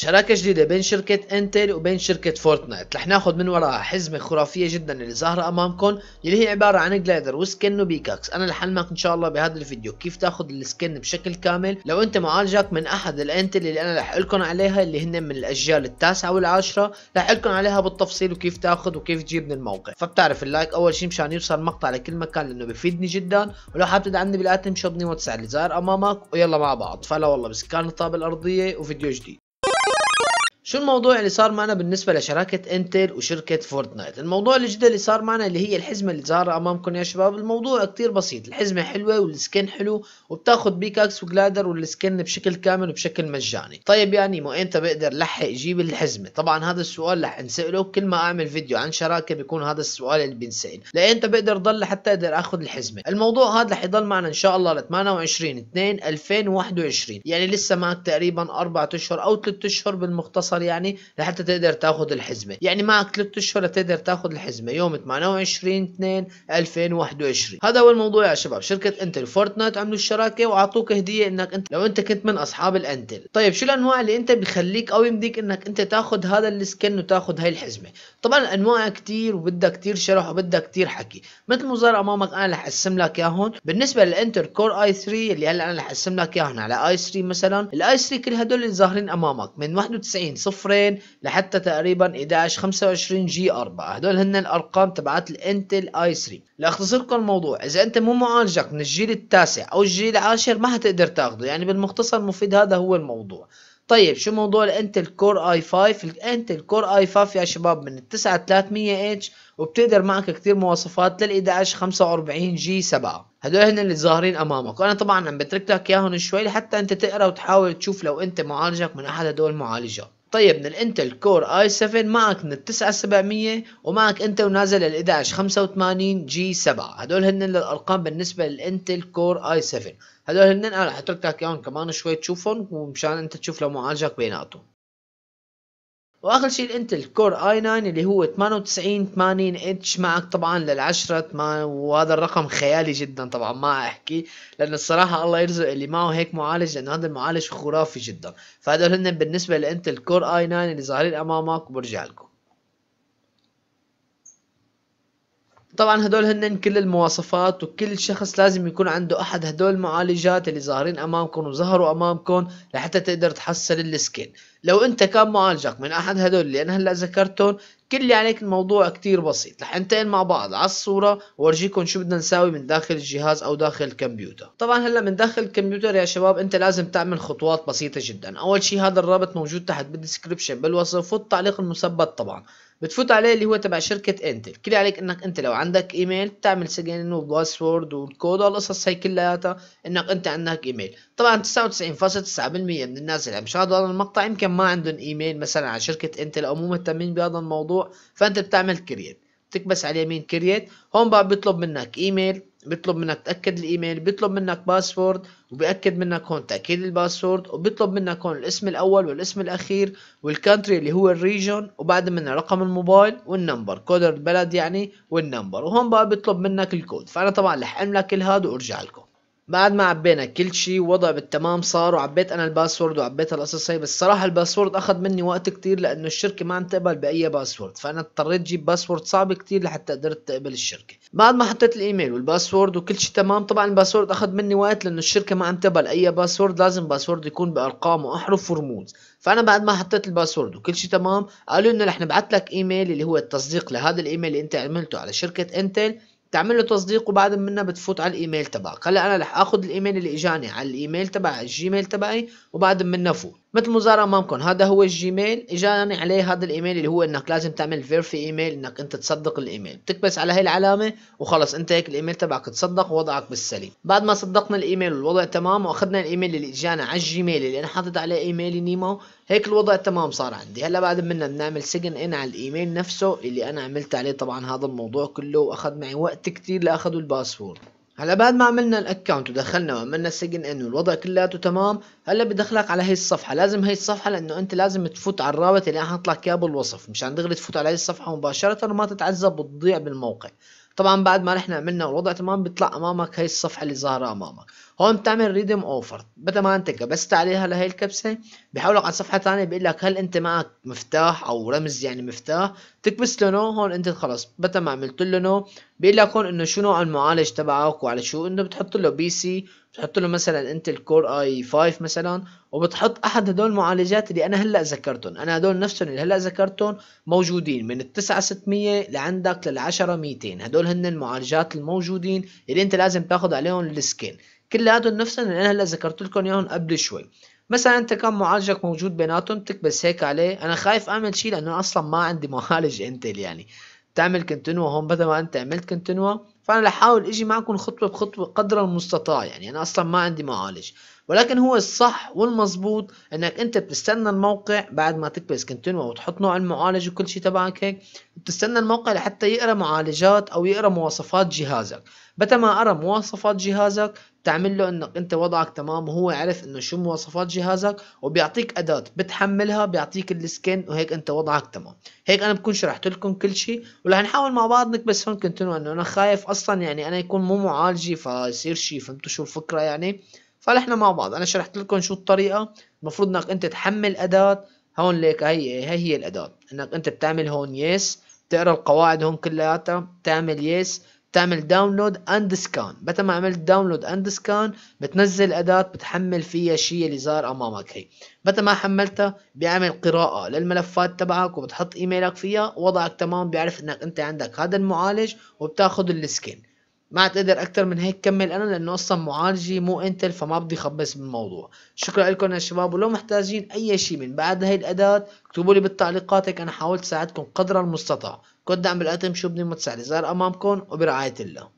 شراكة جديدة بين شركة انتل وبين شركة فورتنايت رح ناخد من وراها حزمة خرافية جدا اللي ظاهرة امامكم اللي هي عبارة عن جلايدر وسكن وبيكاكس انا رح ان شاء الله بهذا الفيديو كيف تاخد السكن بشكل كامل لو انت معالجك من احد الانتل اللي انا رح لكم عليها اللي هن من الاجيال التاسعة والعاشرة رح لكم عليها بالتفصيل وكيف تاخد وكيف تجيب من الموقع فبتعرف اللايك اول شيء مشان يوصل المقطع لكل مكان لانه بفيدني جدا ولو حاب تدعمني بالاتم شطني واتساب اللي ظاهر امامك ويلا مع بعض فلا والله بسكان الطابة الارضية وفيديو جديد شو الموضوع اللي صار معنا بالنسبة لشراكة انتل وشركة فورتنايت الموضوع الجديد اللي صار معنا اللي هي الحزمة اللي ظاهرة امامكم يا شباب الموضوع كتير بسيط الحزمة حلوة والسكن حلو وبتاخد بيكاكس وجلادر والسكن بشكل كامل وبشكل مجاني طيب يعني مو انت بقدر لحق اجيب الحزمة طبعا هذا السؤال رح انسأله كل ما اعمل فيديو عن شراكة بيكون هذا السؤال اللي بينسأل انت بقدر ضل لحتى اقدر اخذ الحزمة الموضوع هذا رح يضل معنا ان شاء الله ل 28 2 2021 يعني لسه معك تقريبا 4 اشهر او 3 اشهر بالمختصر اكثر يعني لحتى تقدر تاخذ الحزمه يعني معك 3 اشهر تقدر تاخذ الحزمه يوم 28 2 2021 هذا هو الموضوع يا شباب شركه انتل فورتنايت عملوا الشراكه واعطوك هديه انك انت لو انت كنت من اصحاب الانتل طيب شو الانواع اللي انت بخليك او يمديك انك انت تاخذ هذا السكن وتاخذ هاي الحزمه طبعا الانواع كثير وبدها كثير شرح وبدها كثير حكي مثل ما ظهر امامك انا رح اقسم لك اياهم بالنسبه للانتر كور اي 3 اللي هلا انا رح اقسم لك اياهم على اي 3 مثلا الاي 3 كل هدول اللي ظاهرين امامك من 91 صفرين لحتى تقريبا 11 25 جي 4 هدول هن الارقام تبعت الانتل اي 3 لاختصر لكم الموضوع اذا انت مو معالجك من الجيل التاسع او الجيل العاشر ما حتقدر تاخده يعني بالمختصر المفيد هذا هو الموضوع طيب شو موضوع الانتل كور اي 5 الانتل كور اي 5 يا شباب من التسعة 300 اتش وبتقدر معك كثير مواصفات لل 11 45 جي 7 هدول هن اللي ظاهرين امامك وانا طبعا عم بترك لك اياهم شوي لحتى انت تقرا وتحاول تشوف لو انت معالجك من احد هدول المعالجات طيب من الانتل كور اي 7 معك من ال 9700 ومعك انت ونازل ال 1185 جي 7 هدول هن الارقام بالنسبه للانتل كور اي 7 هدول هن انا رح اترك لك اياهم كمان شوي تشوفهم ومشان انت تشوف لو معالجك بيناتهم واخر شيء الانتل كور اي 9 اللي هو 98 80 اتش معك طبعا للعشرة وهذا الرقم خيالي جدا طبعا ما احكي لان الصراحة الله يرزق اللي معه هيك معالج لانه هذا المعالج خرافي جدا فهدول هن بالنسبة للانتل كور اي 9 اللي ظاهرين امامك وبرجع لكم طبعا هدول هن كل المواصفات وكل شخص لازم يكون عنده احد هدول المعالجات اللي ظاهرين امامكم وظهروا امامكم لحتى تقدر تحصل السكين لو انت كان معالجك من احد هدول اللي انا هلا ذكرتهم كل اللي عليك الموضوع كتير بسيط رح ننتقل مع بعض على الصورة وارجيكم شو بدنا نساوي من داخل الجهاز او داخل الكمبيوتر طبعا هلا من داخل الكمبيوتر يا شباب انت لازم تعمل خطوات بسيطة جدا اول شي هذا الرابط موجود تحت بالدسكريبشن بالوصف والتعليق المثبت طبعا بتفوت عليه اللي هو تبع شركة انتل كل عليك انك انت لو عندك ايميل تعمل سجن وباسورد والكود والقصص هي كلياتها انك انت عندك ايميل طبعا 99.9% من الناس اللي عم يشاهدوا هذا المقطع يمكن ما عندهم ايميل مثلا على شركة انتل او مو مهتمين بهذا الموضوع فانت بتعمل كرييت بتكبس على اليمين كرييت هون بقى بيطلب منك ايميل بيطلب منك تاكد الايميل بيطلب منك باسورد وبياكد منك هون تاكيد الباسورد وبيطلب منك هون الاسم الاول والاسم الاخير والكانتري اللي هو الريجون وبعد منه رقم الموبايل والنمبر كود البلد يعني والنمبر وهون بقى بيطلب منك الكود فانا طبعا رح املك كل هذا وارجع لكم بعد ما عبينا كل شيء ووضع بالتمام صار وعبيت انا الباسورد وعبيت القصص هي بس صراحه الباسورد اخذ مني وقت كتير لانه الشركه ما عم تقبل باي باسورد فانا اضطريت اجيب باسورد صعب كتير لحتى قدرت تقبل الشركه بعد ما حطيت الايميل والباسورد وكل شيء تمام طبعا الباسورد اخذ مني وقت لانه الشركه ما عم تقبل اي باسورد لازم باسورد يكون بارقام واحرف ورموز فانا بعد ما حطيت الباسورد وكل شيء تمام قالوا لنا رح نبعث لك ايميل اللي هو التصديق لهذا الايميل اللي انت عملته على شركه انتل تعمل له تصديق وبعد منها بتفوت على الايميل تبعك هلا انا رح اخذ الايميل اللي اجاني على الايميل تبع الجيميل تبعي وبعد منها فوت مثل ما زار امامكم هذا هو الجيميل اجاني عليه هذا الايميل اللي هو انك لازم تعمل فيرفي ايميل انك انت تصدق الايميل بتكبس على هي العلامه وخلص انت هيك الايميل تبعك تصدق ووضعك بالسليم بعد ما صدقنا الايميل والوضع تمام واخذنا الايميل اللي اجانا على الجيميل اللي انا حاطط عليه ايميلي نيمو هيك الوضع تمام صار عندي هلا بعد منا بنعمل سجن ان على الايميل نفسه اللي انا عملت عليه طبعا هذا الموضوع كله واخذ معي وقت كتير لاخذوا الباسورد هلا بعد ما عملنا الاكونت ودخلنا وعملنا سجن ان والوضع كلياته تمام هلا بدخلك على هي الصفحه لازم هي الصفحه لانه انت لازم تفوت على الرابط اللي انا حاطط اياه بالوصف مشان دغري تفوت على هي الصفحه مباشره وما تتعذب وتضيع بالموقع طبعا بعد ما نحن عملنا الوضع تمام بيطلع امامك هي الصفحه اللي ظاهره امامك هون بتعمل ريدم اوفر بدل ما انت كبست عليها لهي الكبسه بيحولك على صفحه ثانيه بيقول لك هل انت معك مفتاح او رمز يعني مفتاح تكبس له نو هون انت خلص بدل ما عملت له نو بيقول لك هون انه شو نوع المعالج تبعك وعلى شو انه بتحط له بي سي بتحط له مثلا انت الكور اي 5 مثلا وبتحط احد هدول المعالجات اللي انا هلا ذكرتهم انا هدول نفسهم اللي هلا ذكرتهم موجودين من ال 9600 لعندك لل 10 200 هدول هن المعالجات الموجودين اللي انت لازم تاخذ عليهم السكيل كل هدول نفسهم اللي انا هلا ذكرت لكم اياهم قبل شوي مثلا انت كان معالجك موجود بيناتهم بتكبس هيك عليه انا خايف اعمل شيء لانه اصلا ما عندي معالج انتل يعني تعمل كنتنوا هون بدل ما انت عملت كنتنوا فانا لحاول اجي معكم خطوه بخطوه قدر المستطاع يعني انا اصلا ما عندي معالج ولكن هو الصح والمظبوط انك انت بتستنى الموقع بعد ما تكبس كنتينو وتحط نوع المعالج وكل شيء تبعك هيك بتستنى الموقع لحتى يقرا معالجات او يقرا مواصفات جهازك متى ما قرا مواصفات جهازك تعمل له انك انت وضعك تمام وهو عرف انه شو مواصفات جهازك وبيعطيك اداة بتحملها بيعطيك السكن وهيك انت وضعك تمام هيك انا بكون شرحت لكم كل شيء ورح نحاول مع بعض نكبس هون كنتينو انه انا خايف اصلا يعني انا يكون مو معالجي فيصير شيء فهمتوا شو الفكره يعني فنحن مع بعض انا شرحت لكم شو الطريقه المفروض انك انت تحمل اداه هون ليك هي هي هي الاداه انك انت بتعمل هون يس بتقرا القواعد هون كلياتها بتعمل يس بتعمل داونلود اند سكان متى ما عملت داونلود اند سكان بتنزل اداه بتحمل فيها الشيء اللي صار امامك هي متى ما حملتها بيعمل قراءه للملفات تبعك وبتحط ايميلك فيها وضعك تمام بيعرف انك انت عندك هذا المعالج وبتاخذ السكين ما هتقدر اكتر من هيك كمل انا لانه اصلا معالجي مو انتل فما بدي خبص بالموضوع شكرا لكم يا شباب ولو محتاجين اي شيء من بعد هاي الاداة اكتبوا لي بالتعليقات هيك انا حاولت ساعدكم قدر المستطاع كنت دعم بالاتم شو بنمت متسع زار امامكم وبرعاية الله